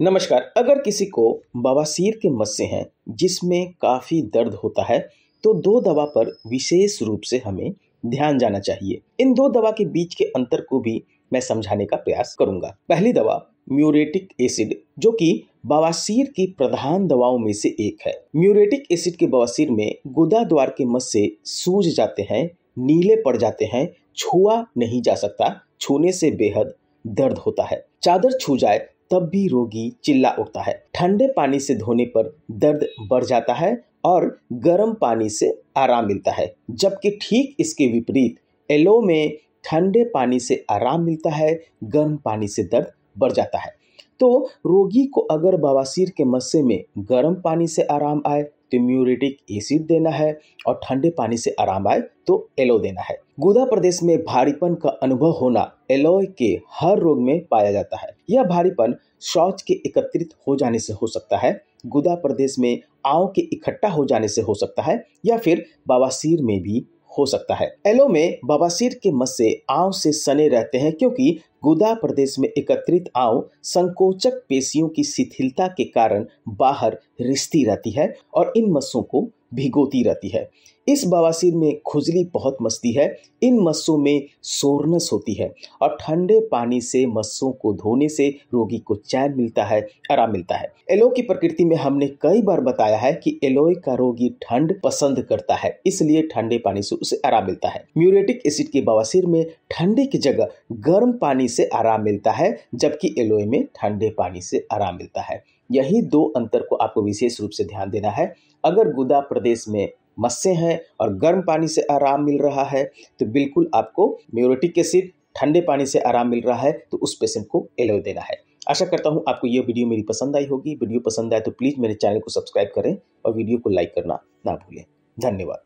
नमस्कार अगर किसी को बवासीर के मस्से हैं जिसमें काफ़ी दर्द होता है तो दो दवा पर विशेष रूप से हमें ध्यान जाना चाहिए इन दो दवा के बीच के अंतर को भी मैं समझाने का प्रयास करूंगा पहली दवा म्यूरेटिक एसिड जो कि बवासीर की प्रधान दवाओं में से एक है म्यूरेटिक एसिड के बवासीर में गुदा द्वार के मस्से सूज जाते हैं नीले पड़ जाते हैं छुआ नहीं जा सकता छूने से बेहद दर्द होता है चादर छू जाए तब भी रोगी चिल्ला उठता है ठंडे पानी से धोने पर दर्द बढ़ जाता है और गर्म पानी से आराम मिलता है जबकि ठीक इसके विपरीत एलो में ठंडे पानी से आराम मिलता है गर्म पानी से दर्द बढ़ जाता है तो रोगी को अगर बवासीर के मस्से में गर्म पानी से आराम आए तिम्यूरेटिक एसिड देना है और ठंडे पानी से आराम आए तो एलो देना है गुदा प्रदेश में भारीपन का अनुभव होना एलोय के हर रोग में पाया जाता है यह भारीपन शौच के एकत्रित हो जाने से हो सकता है गुदा प्रदेश में आव के इकट्ठा हो जाने से हो सकता है या फिर बवासीर में भी हो सकता है एलो में बवासीर के मस्से आव से सने रहते हैं क्योंकि गुदा प्रदेश में एकत्रित आव संकोचक पेशियों की शिथिलता के कारण बाहर रिश्ती रहती है और इन मस्सों को भिगोती रहती है इस बवासीर में खुजली बहुत मस्ती है इन मस्सों में सोरनस होती है और ठंडे पानी से मस्सों को धोने से रोगी को चैन मिलता है आराम मिलता है एलो की प्रकृति में हमने कई बार बताया है कि एलोए का रोगी ठंड पसंद करता है इसलिए ठंडे पानी से उसे आराम मिलता है म्यूरेटिक एसिड के बवासीर में ठंडे की जगह गर्म पानी से आराम मिलता है जबकि एलोए में ठंडे पानी से आराम मिलता है यही दो अंतर को आपको विशेष रूप से ध्यान देना है अगर गुदा प्रदेश में मस्से हैं और गर्म पानी से आराम मिल रहा है तो बिल्कुल आपको के एसिड ठंडे पानी से आराम मिल रहा है तो उस पेशेंट को एलो देना है आशा करता हूँ आपको ये वीडियो मेरी पसंद आई होगी वीडियो पसंद आए तो प्लीज़ मेरे चैनल को सब्सक्राइब करें और वीडियो को लाइक करना ना भूलें धन्यवाद